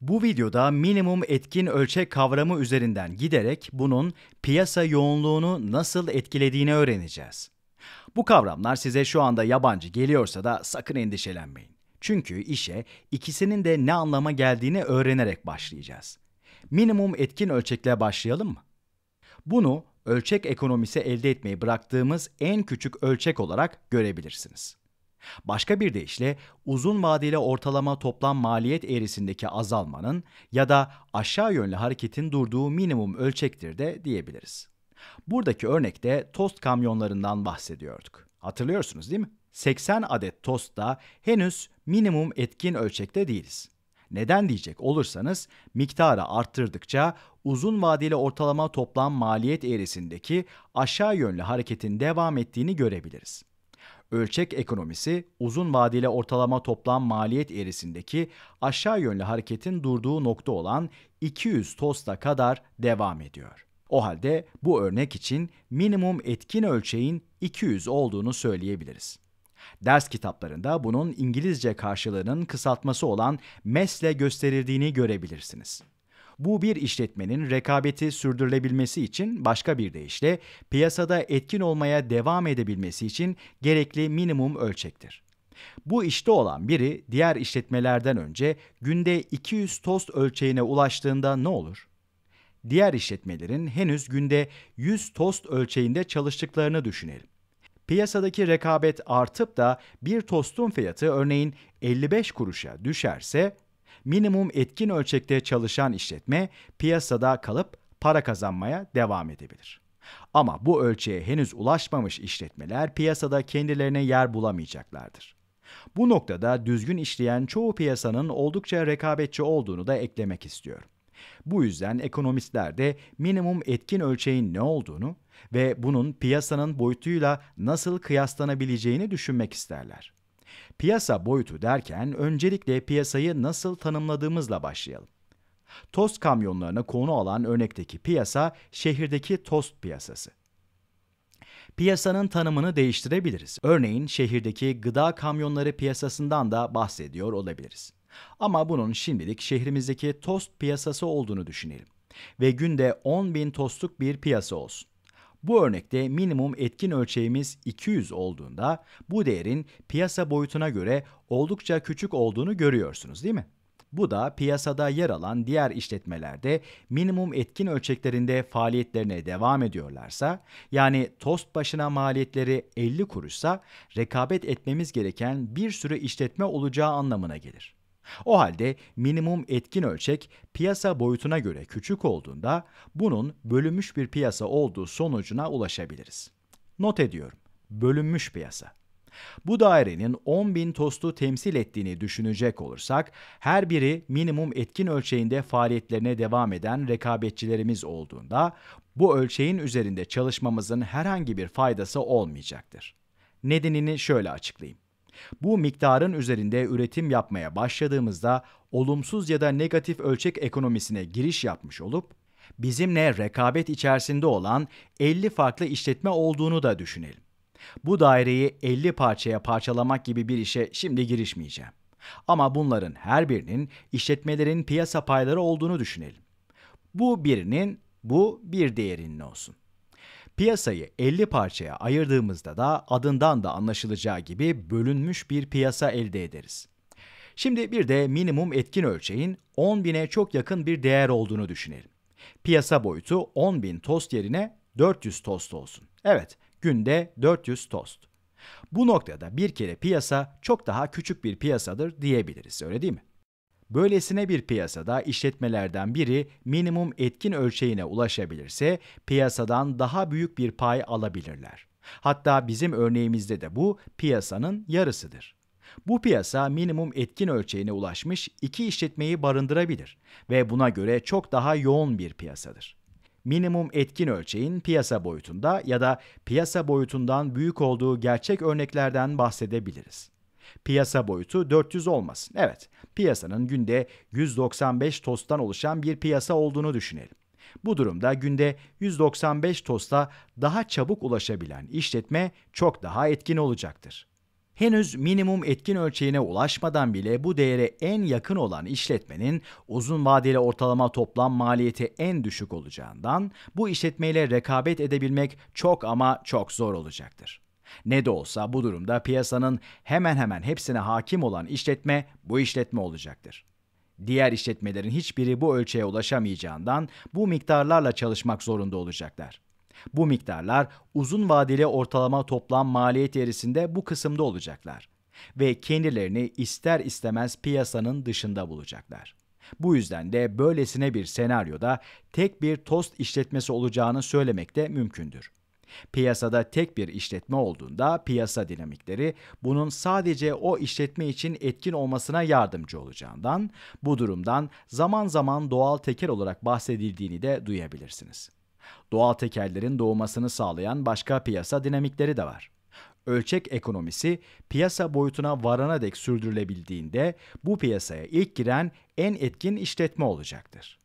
Bu videoda minimum etkin ölçek kavramı üzerinden giderek bunun piyasa yoğunluğunu nasıl etkilediğini öğreneceğiz. Bu kavramlar size şu anda yabancı geliyorsa da sakın endişelenmeyin. Çünkü işe ikisinin de ne anlama geldiğini öğrenerek başlayacağız. Minimum etkin ölçekle başlayalım mı? Bunu ölçek ekonomisi elde etmeyi bıraktığımız en küçük ölçek olarak görebilirsiniz. Başka bir deyişle uzun vadeli ortalama toplam maliyet eğrisindeki azalmanın ya da aşağı yönlü hareketin durduğu minimum ölçektir de diyebiliriz. Buradaki örnekte tost kamyonlarından bahsediyorduk. Hatırlıyorsunuz değil mi? 80 adet tostta henüz minimum etkin ölçekte değiliz. Neden diyecek olursanız miktarı arttırdıkça uzun vadeli ortalama toplam maliyet eğrisindeki aşağı yönlü hareketin devam ettiğini görebiliriz. Ölçek ekonomisi uzun vadeli ortalama toplam maliyet eğrisindeki aşağı yönlü hareketin durduğu nokta olan 200 tosta kadar devam ediyor. O halde bu örnek için minimum etkin ölçeğin 200 olduğunu söyleyebiliriz. Ders kitaplarında bunun İngilizce karşılığının kısaltması olan MES'le gösterildiğini görebilirsiniz. Bu bir işletmenin rekabeti sürdürülebilmesi için başka bir deyişle piyasada etkin olmaya devam edebilmesi için gerekli minimum ölçektir. Bu işte olan biri diğer işletmelerden önce günde 200 tost ölçeğine ulaştığında ne olur? Diğer işletmelerin henüz günde 100 tost ölçeğinde çalıştıklarını düşünelim. Piyasadaki rekabet artıp da bir tostun fiyatı örneğin 55 kuruşa düşerse minimum etkin ölçekte çalışan işletme piyasada kalıp para kazanmaya devam edebilir. Ama bu ölçeğe henüz ulaşmamış işletmeler piyasada kendilerine yer bulamayacaklardır. Bu noktada düzgün işleyen çoğu piyasanın oldukça rekabetçi olduğunu da eklemek istiyorum. Bu yüzden ekonomistler de minimum etkin ölçeğin ne olduğunu ve bunun piyasanın boyutuyla nasıl kıyaslanabileceğini düşünmek isterler. Piyasa boyutu derken öncelikle piyasayı nasıl tanımladığımızla başlayalım. Tost kamyonlarına konu alan örnekteki piyasa şehirdeki tost piyasası. Piyasanın tanımını değiştirebiliriz. Örneğin şehirdeki gıda kamyonları piyasasından da bahsediyor olabiliriz. Ama bunun şimdilik şehrimizdeki tost piyasası olduğunu düşünelim ve günde 10 bin tostluk bir piyasa olsun. Bu örnekte minimum etkin ölçeğimiz 200 olduğunda bu değerin piyasa boyutuna göre oldukça küçük olduğunu görüyorsunuz değil mi? Bu da piyasada yer alan diğer işletmelerde minimum etkin ölçeklerinde faaliyetlerine devam ediyorlarsa, yani tost başına maliyetleri 50 kuruşsa rekabet etmemiz gereken bir sürü işletme olacağı anlamına gelir. O halde minimum etkin ölçek piyasa boyutuna göre küçük olduğunda bunun bölünmüş bir piyasa olduğu sonucuna ulaşabiliriz. Not ediyorum. Bölünmüş piyasa. Bu dairenin 10.000 tostu temsil ettiğini düşünecek olursak, her biri minimum etkin ölçeğinde faaliyetlerine devam eden rekabetçilerimiz olduğunda, bu ölçeğin üzerinde çalışmamızın herhangi bir faydası olmayacaktır. Nedenini şöyle açıklayayım. Bu miktarın üzerinde üretim yapmaya başladığımızda olumsuz ya da negatif ölçek ekonomisine giriş yapmış olup bizimle rekabet içerisinde olan 50 farklı işletme olduğunu da düşünelim. Bu daireyi 50 parçaya parçalamak gibi bir işe şimdi girişmeyeceğim. Ama bunların her birinin işletmelerin piyasa payları olduğunu düşünelim. Bu birinin, bu bir değerinin olsun. Piyasayı 50 parçaya ayırdığımızda da adından da anlaşılacağı gibi bölünmüş bir piyasa elde ederiz. Şimdi bir de minimum etkin ölçeğin 10.000'e çok yakın bir değer olduğunu düşünelim. Piyasa boyutu 10.000 tost yerine 400 tost olsun. Evet, günde 400 tost. Bu noktada bir kere piyasa çok daha küçük bir piyasadır diyebiliriz, öyle değil mi? Böylesine bir piyasada işletmelerden biri minimum etkin ölçeğine ulaşabilirse piyasadan daha büyük bir pay alabilirler. Hatta bizim örneğimizde de bu piyasanın yarısıdır. Bu piyasa minimum etkin ölçeğine ulaşmış iki işletmeyi barındırabilir ve buna göre çok daha yoğun bir piyasadır. Minimum etkin ölçeğin piyasa boyutunda ya da piyasa boyutundan büyük olduğu gerçek örneklerden bahsedebiliriz. Piyasa boyutu 400 olmasın. Evet, piyasanın günde 195 tosttan oluşan bir piyasa olduğunu düşünelim. Bu durumda günde 195 tosta daha çabuk ulaşabilen işletme çok daha etkin olacaktır. Henüz minimum etkin ölçeğine ulaşmadan bile bu değere en yakın olan işletmenin uzun vadeli ortalama toplam maliyeti en düşük olacağından bu işletmeyle rekabet edebilmek çok ama çok zor olacaktır. Ne de olsa bu durumda piyasanın hemen hemen hepsine hakim olan işletme bu işletme olacaktır. Diğer işletmelerin hiçbiri bu ölçüye ulaşamayacağından bu miktarlarla çalışmak zorunda olacaklar. Bu miktarlar uzun vadeli ortalama toplam maliyet eğrisinde bu kısımda olacaklar ve kendilerini ister istemez piyasanın dışında bulacaklar. Bu yüzden de böylesine bir senaryoda tek bir tost işletmesi olacağını söylemek de mümkündür. Piyasada tek bir işletme olduğunda piyasa dinamikleri bunun sadece o işletme için etkin olmasına yardımcı olacağından bu durumdan zaman zaman doğal tekel olarak bahsedildiğini de duyabilirsiniz. Doğal tekellerin doğmasını sağlayan başka piyasa dinamikleri de var ölçek ekonomisi piyasa boyutuna varana dek sürdürülebildiğinde bu piyasaya ilk giren en etkin işletme olacaktır.